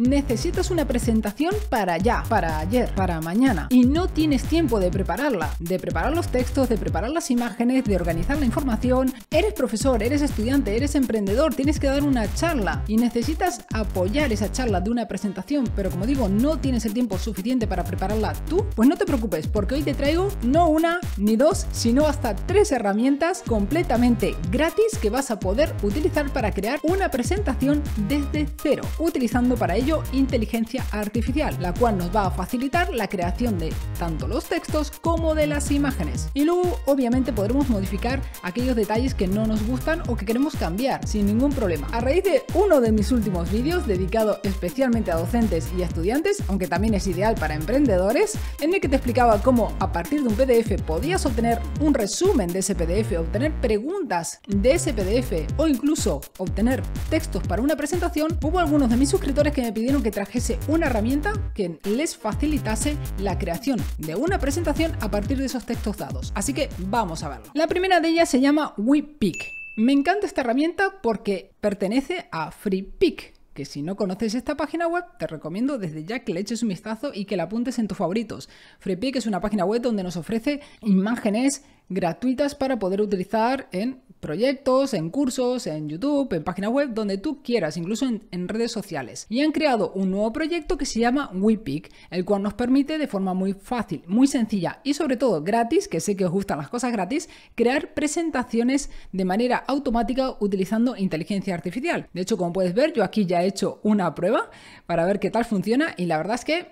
Necesitas una presentación para ya, para ayer, para mañana y no tienes tiempo de prepararla, de preparar los textos, de preparar las imágenes, de organizar la información. Eres profesor, eres estudiante, eres emprendedor, tienes que dar una charla y necesitas apoyar esa charla de una presentación, pero como digo, no tienes el tiempo suficiente para prepararla tú, pues no te preocupes porque hoy te traigo no una ni dos, sino hasta tres herramientas completamente gratis que vas a poder utilizar para crear una presentación desde cero, utilizando para ello inteligencia artificial, la cual nos va a facilitar la creación de tanto los textos como de las imágenes. Y luego obviamente podremos modificar aquellos detalles que no nos gustan o que queremos cambiar sin ningún problema. A raíz de uno de mis últimos vídeos dedicado especialmente a docentes y estudiantes, aunque también es ideal para emprendedores, en el que te explicaba cómo a partir de un PDF podías obtener un resumen de ese PDF, obtener preguntas de ese PDF o incluso obtener textos para una presentación, hubo algunos de mis suscriptores que me pidieron que trajese una herramienta que les facilitase la creación de una presentación a partir de esos textos dados. Así que vamos a verlo. La primera de ellas se llama WePick. Me encanta esta herramienta porque pertenece a FreePick, que si no conoces esta página web, te recomiendo desde ya que le eches un vistazo y que la apuntes en tus favoritos. FreePick es una página web donde nos ofrece imágenes gratuitas para poder utilizar en proyectos, en cursos, en YouTube, en páginas web, donde tú quieras, incluso en, redes sociales. Y han creado un nuevo proyecto que se llama WePick, el cual nos permite de forma muy fácil, muy sencilla y sobre todo gratis, que sé que os gustan las cosas gratis, crear presentaciones de manera automática utilizando inteligencia artificial. De hecho, como puedes ver, yo aquí ya he hecho una prueba para ver qué tal funciona y la verdad es que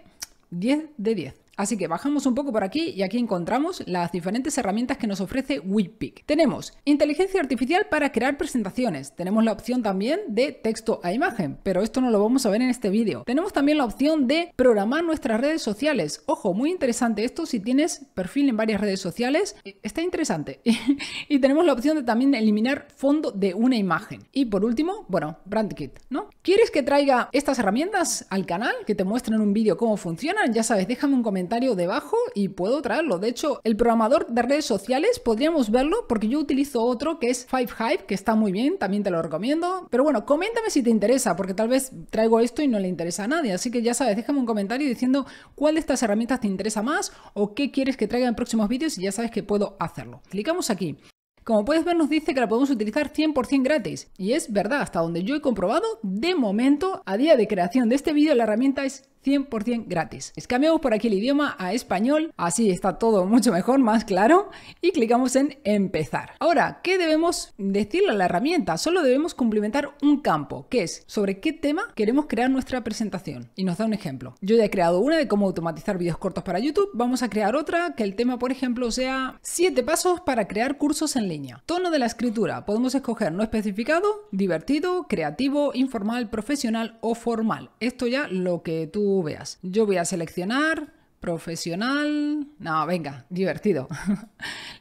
10 de 10. Así que bajamos un poco por aquí y aquí encontramos las diferentes herramientas que nos ofrece WePick. Tenemos inteligencia artificial para crear presentaciones. Tenemos la opción también de texto a imagen, pero esto no lo vamos a ver en este vídeo. Tenemos también la opción de programar nuestras redes sociales. Ojo, muy interesante esto si tienes perfil en varias redes sociales. Eh, está interesante. y tenemos la opción de también eliminar fondo de una imagen. Y por último, bueno, Brand Kit, ¿no? ¿Quieres que traiga estas herramientas al canal? Que te muestren un vídeo cómo funcionan? Ya sabes, déjame un comentario debajo y puedo traerlo. De hecho, el programador de redes sociales podríamos verlo porque yo utilizo otro que es Five Hive, que está muy bien, también te lo recomiendo. Pero bueno, coméntame si te interesa, porque tal vez traigo esto y no le interesa a nadie. Así que ya sabes, déjame un comentario diciendo cuál de estas herramientas te interesa más o qué quieres que traiga en próximos vídeos y ya sabes que puedo hacerlo. Clicamos aquí. Como puedes ver, nos dice que la podemos utilizar 100% gratis. Y es verdad, hasta donde yo he comprobado, de momento, a día de creación de este vídeo, la herramienta es 100% gratis. Cambiamos por aquí el idioma a español, así está todo mucho mejor, más claro, y clicamos en empezar. Ahora, ¿qué debemos decirle a la herramienta? Solo debemos cumplimentar un campo, que es sobre qué tema queremos crear nuestra presentación. Y nos da un ejemplo. Yo ya he creado una de cómo automatizar vídeos cortos para YouTube, vamos a crear otra que el tema, por ejemplo, sea 7 pasos para crear cursos en línea. Tono de la escritura, podemos escoger no especificado, divertido, creativo, informal, profesional o formal. Esto ya lo que tú veas. Yo voy a seleccionar profesional. No, venga, divertido.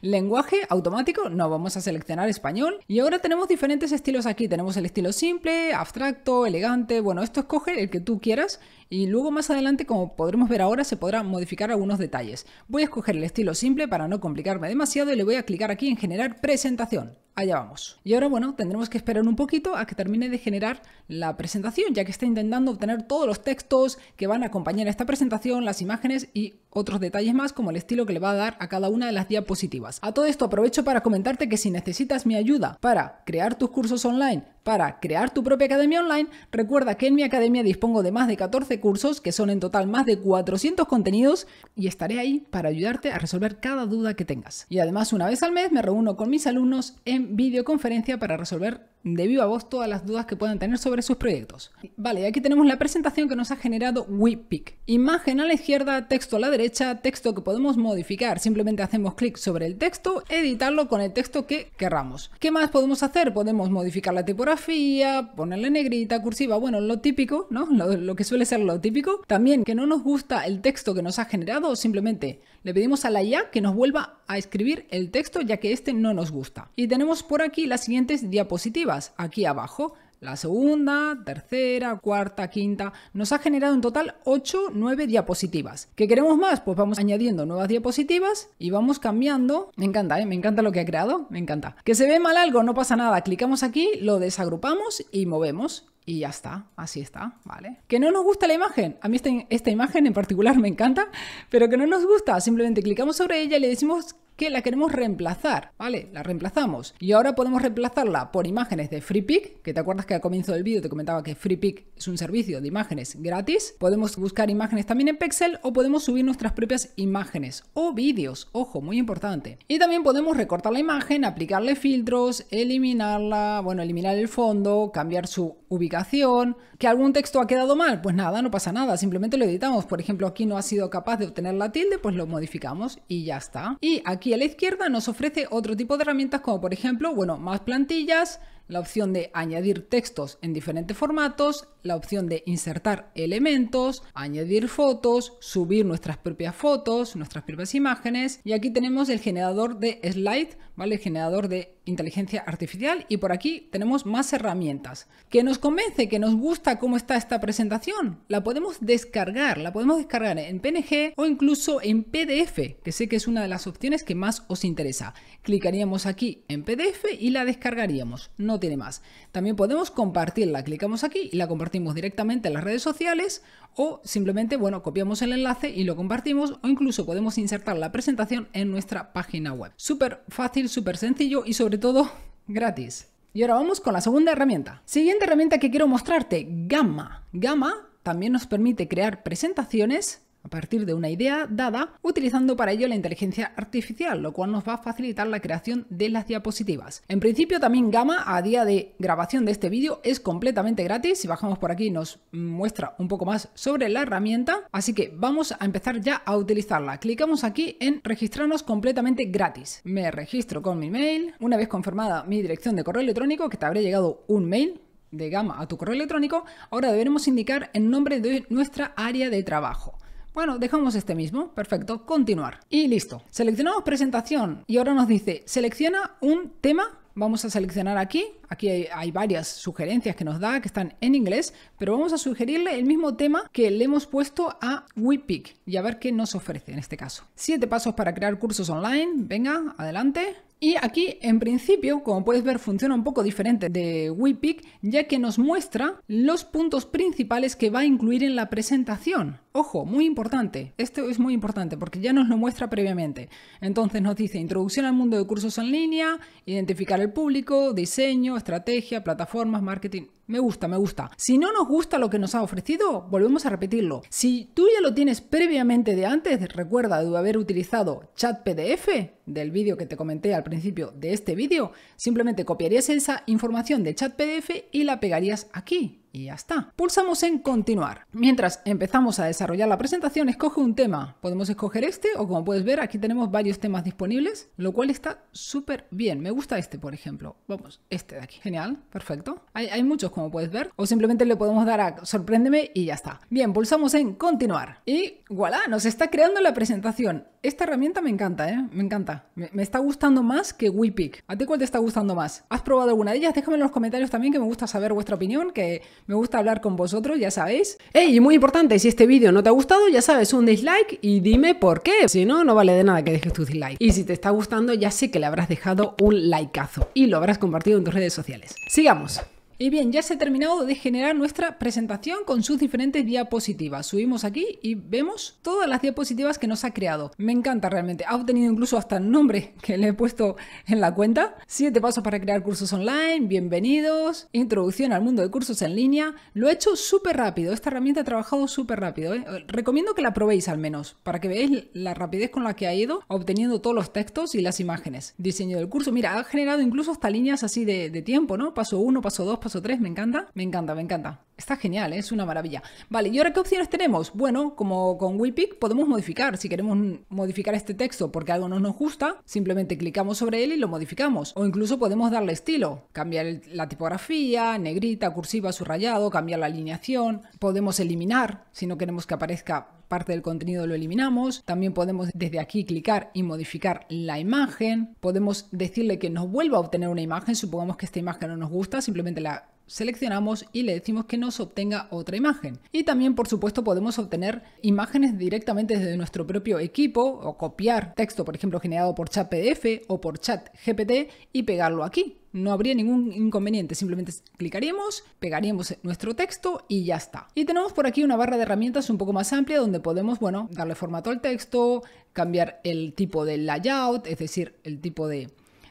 Lenguaje automático, no, vamos a seleccionar español. Y ahora tenemos diferentes estilos aquí. Tenemos el estilo simple, abstracto, elegante. Bueno, esto escoge el que tú quieras y luego más adelante, como podremos ver ahora, se podrán modificar algunos detalles. Voy a escoger el estilo simple para no complicarme demasiado y le voy a clicar aquí en generar presentación allá vamos. Y ahora, bueno, tendremos que esperar un poquito a que termine de generar la presentación, ya que está intentando obtener todos los textos que van a acompañar a esta presentación, las imágenes y otros detalles más como el estilo que le va a dar a cada una de las diapositivas. A todo esto aprovecho para comentarte que si necesitas mi ayuda para crear tus cursos online, para crear tu propia academia online, recuerda que en mi academia dispongo de más de 14 cursos, que son en total más de 400 contenidos, y estaré ahí para ayudarte a resolver cada duda que tengas. Y además, una vez al mes me reúno con mis alumnos en videoconferencia para resolver de viva voz todas las dudas que puedan tener sobre sus proyectos. Vale, aquí tenemos la presentación que nos ha generado WePick. Imagen a la izquierda, texto a la derecha, texto que podemos modificar. Simplemente hacemos clic sobre el texto, editarlo con el texto que querramos. ¿Qué más podemos hacer? Podemos modificar la tipografía, ponerle negrita, cursiva, bueno, lo típico, ¿no? Lo, lo que suele ser lo típico. También que no nos gusta el texto que nos ha generado, simplemente le pedimos a la IA que nos vuelva a escribir el texto ya que este no nos gusta. Y tenemos por aquí las siguientes diapositivas aquí abajo. La segunda, tercera, cuarta, quinta, nos ha generado en total 8, 9 diapositivas. ¿Qué queremos más? Pues vamos añadiendo nuevas diapositivas y vamos cambiando. Me encanta, ¿eh? me encanta lo que ha creado, me encanta. Que se ve mal algo, no pasa nada. Clicamos aquí, lo desagrupamos y movemos. Y ya está, así está, ¿vale? Que no nos gusta la imagen, a mí esta, esta imagen en particular me encanta, pero que no nos gusta, simplemente clicamos sobre ella y le decimos que la queremos reemplazar, ¿vale? La reemplazamos. Y ahora podemos reemplazarla por imágenes de FreePic, que te acuerdas que al comienzo del vídeo te comentaba que FreePic es un servicio de imágenes gratis. Podemos buscar imágenes también en Pexel o podemos subir nuestras propias imágenes o vídeos, ojo, muy importante. Y también podemos recortar la imagen, aplicarle filtros, eliminarla, bueno, eliminar el fondo, cambiar su ubicación, que algún texto ha quedado mal, pues nada, no pasa nada, simplemente lo editamos. Por ejemplo, aquí no ha sido capaz de obtener la tilde, pues lo modificamos y ya está. Y aquí y a la izquierda nos ofrece otro tipo de herramientas como por ejemplo, bueno, más plantillas, la opción de añadir textos en diferentes formatos, la opción de insertar elementos, añadir fotos, subir nuestras propias fotos, nuestras propias imágenes y aquí tenemos el generador de slide, ¿vale? El generador de inteligencia artificial y por aquí tenemos más herramientas. ¿Que nos convence? ¿Que nos gusta cómo está esta presentación? La podemos descargar, la podemos descargar en PNG o incluso en PDF, que sé que es una de las opciones que más os interesa. Clicaríamos aquí en PDF y la descargaríamos tiene más. También podemos compartirla, clicamos aquí y la compartimos directamente en las redes sociales o simplemente, bueno, copiamos el enlace y lo compartimos o incluso podemos insertar la presentación en nuestra página web. Súper fácil, súper sencillo y sobre todo gratis. Y ahora vamos con la segunda herramienta. Siguiente herramienta que quiero mostrarte, Gamma. Gamma también nos permite crear presentaciones a partir de una idea dada, utilizando para ello la inteligencia artificial, lo cual nos va a facilitar la creación de las diapositivas. En principio también gama a día de grabación de este vídeo es completamente gratis, si bajamos por aquí nos muestra un poco más sobre la herramienta, así que vamos a empezar ya a utilizarla. Clicamos aquí en registrarnos completamente gratis. Me registro con mi mail, una vez confirmada mi dirección de correo electrónico, que te habrá llegado un mail de gama a tu correo electrónico, ahora deberemos indicar el nombre de nuestra área de trabajo. Bueno, dejamos este mismo. Perfecto. Continuar. Y listo. Seleccionamos presentación y ahora nos dice, selecciona un tema vamos a seleccionar aquí. Aquí hay, varias sugerencias que nos da que están en inglés, pero vamos a sugerirle el mismo tema que le hemos puesto a WePick y a ver qué nos ofrece en este caso. Siete pasos para crear cursos online. Venga, adelante. Y aquí, en principio, como puedes ver, funciona un poco diferente de WePick, ya que nos muestra los puntos principales que va a incluir en la presentación. Ojo, muy importante. Esto es muy importante porque ya nos lo muestra previamente. Entonces nos dice introducción al mundo de cursos en línea, identificar el público, diseño, estrategia, plataformas, marketing. Me gusta, me gusta. Si no nos gusta lo que nos ha ofrecido, volvemos a repetirlo. Si tú ya lo tienes previamente de antes, recuerda de haber utilizado chat PDF del vídeo que te comenté al principio de este vídeo, simplemente copiarías esa información de chat PDF y la pegarías aquí y ya está. Pulsamos en continuar. Mientras empezamos a desarrollar la presentación, escoge un tema. Podemos escoger este o como puedes ver aquí tenemos varios temas disponibles, lo cual está súper bien. Me gusta este, por ejemplo. Vamos, este de aquí. Genial, perfecto. Hay, muchos como puedes ver. O simplemente le podemos dar a sorpréndeme y ya está. Bien, pulsamos en continuar. Y voilà, nos está creando la presentación esta herramienta me encanta, ¿eh? Me encanta. Me, está gustando más que WePick. ¿A ti cuál te está gustando más? ¿Has probado alguna de ellas? Déjame en los comentarios también que me gusta saber vuestra opinión, que me gusta hablar con vosotros, ya sabéis. Ey, y muy importante, si este vídeo no te ha gustado, ya sabes, un dislike y dime por qué. Si no, no vale de nada que dejes tu dislike. Y si te está gustando, ya sé que le habrás dejado un likeazo y lo habrás compartido en tus redes sociales. Sigamos. Y bien, ya se ha terminado de generar nuestra presentación con sus diferentes diapositivas. Subimos aquí y vemos todas las diapositivas que nos ha creado. Me encanta realmente. Ha obtenido incluso hasta el nombre que le he puesto en la cuenta. Siete pasos para crear cursos online, bienvenidos, introducción al mundo de cursos en línea. Lo he hecho súper rápido. Esta herramienta ha trabajado súper rápido. ¿eh? Recomiendo que la probéis al menos para que veáis la rapidez con la que ha ido obteniendo todos los textos y las imágenes. Diseño del curso. Mira, ha generado incluso hasta líneas así de, tiempo, ¿no? Paso uno, paso 2, o tres me encanta, me encanta, me encanta. Está genial, ¿eh? es una maravilla. Vale, ¿y ahora qué opciones tenemos? Bueno, como con Willpick podemos modificar. Si queremos modificar este texto porque algo no nos gusta, simplemente clicamos sobre él y lo modificamos. O incluso podemos darle estilo, cambiar la tipografía, negrita, cursiva, subrayado, cambiar la alineación. Podemos eliminar si no queremos que aparezca parte del contenido lo eliminamos. También podemos desde aquí clicar y modificar la imagen. Podemos decirle que nos vuelva a obtener una imagen. Supongamos que esta imagen no nos gusta, simplemente la seleccionamos y le decimos que nos obtenga otra imagen. Y también, por supuesto, podemos obtener imágenes directamente desde nuestro propio equipo o copiar texto, por ejemplo, generado por chat PDF o por chat GPT y pegarlo aquí no habría ningún inconveniente, simplemente clicaríamos, pegaríamos nuestro texto y ya está. Y tenemos por aquí una barra de herramientas un poco más amplia donde podemos, bueno, darle formato al texto, cambiar el tipo de layout, es decir, el tipo de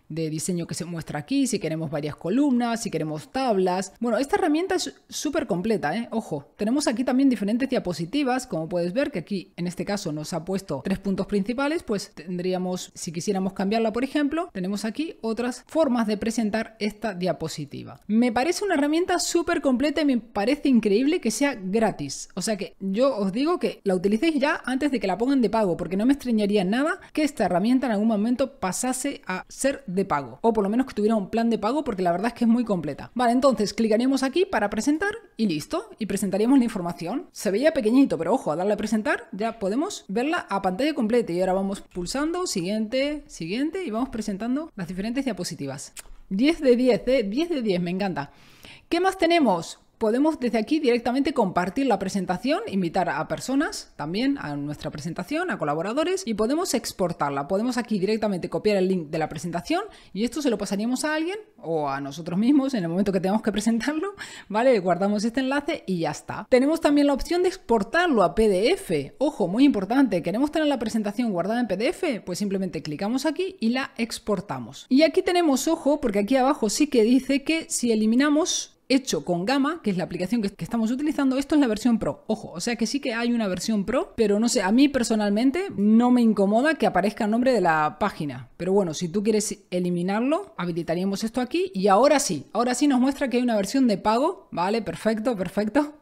de diseño que se muestra aquí, si queremos varias columnas, si queremos tablas. Bueno, esta herramienta es súper completa, ¿eh? Ojo, tenemos aquí también diferentes diapositivas, como puedes ver que aquí en este caso nos ha puesto tres puntos principales, pues tendríamos, si quisiéramos cambiarla por ejemplo, tenemos aquí otras formas de presentar esta diapositiva. Me parece una herramienta súper completa y me parece increíble que sea gratis. O sea que yo os digo que la utilicéis ya antes de que la pongan de pago, porque no me extrañaría nada que esta herramienta en algún momento pasase a ser de pago, o por lo menos que tuviera un plan de pago porque la verdad es que es muy completa. Vale, entonces clicaríamos aquí para presentar y listo, y presentaríamos la información. Se veía pequeñito, pero ojo, a darle a presentar ya podemos verla a pantalla completa y ahora vamos pulsando, siguiente, siguiente y vamos presentando las diferentes diapositivas. 10 de 10, ¿eh? 10 de 10, me encanta. ¿Qué más tenemos? Podemos desde aquí directamente compartir la presentación, invitar a personas también a nuestra presentación, a colaboradores y podemos exportarla. Podemos aquí directamente copiar el link de la presentación y esto se lo pasaríamos a alguien o a nosotros mismos en el momento que tengamos que presentarlo, ¿vale? guardamos este enlace y ya está. Tenemos también la opción de exportarlo a PDF. Ojo, muy importante, queremos tener la presentación guardada en PDF, pues simplemente clicamos aquí y la exportamos. Y aquí tenemos ojo porque aquí abajo sí que dice que si eliminamos hecho con Gama que es la aplicación que, que, estamos utilizando. Esto es la versión Pro, ojo, o sea que sí que hay una versión Pro, pero no sé, a mí personalmente no me incomoda que aparezca el nombre de la página. Pero bueno, si tú quieres eliminarlo, habilitaríamos esto aquí y ahora sí, ahora sí nos muestra que hay una versión de pago, ¿vale? Perfecto, perfecto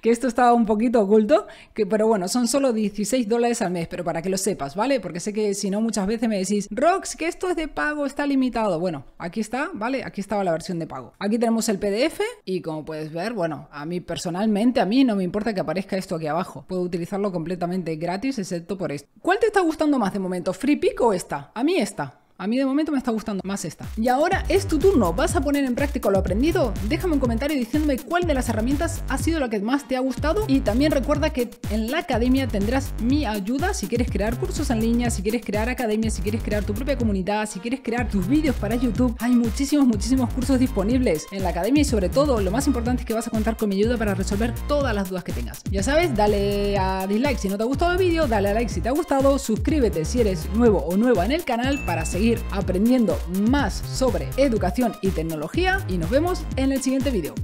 que esto estaba un poquito oculto, que, pero bueno, son solo 16 dólares al mes, pero para que lo sepas, ¿vale? Porque sé que si no muchas veces me decís, Rox, que esto es de pago, está limitado. Bueno, aquí está, ¿vale? Aquí estaba la versión de pago. Aquí tenemos el PDF y como puedes ver, bueno, a mí personalmente, a mí no me importa que aparezca esto aquí abajo. Puedo utilizarlo completamente gratis, excepto por esto. ¿Cuál te está gustando más de momento? ¿Free Pick o esta? A mí esta. A mí de momento me está gustando más esta. Y ahora es tu turno. ¿Vas a poner en práctica lo aprendido? Déjame un comentario diciéndome cuál de las herramientas ha sido la que más te ha gustado. Y también recuerda que en la academia tendrás mi ayuda si quieres crear cursos en línea, si quieres crear academia, si quieres crear tu propia comunidad, si quieres crear tus vídeos para YouTube. Hay muchísimos, muchísimos cursos disponibles en la academia y sobre todo lo más importante es que vas a contar con mi ayuda para resolver todas las dudas que tengas. Ya sabes, dale a dislike si no te ha gustado el vídeo, dale a like si te ha gustado, suscríbete si eres nuevo o nueva en el canal para seguir aprendiendo más sobre educación y tecnología y nos vemos en el siguiente vídeo.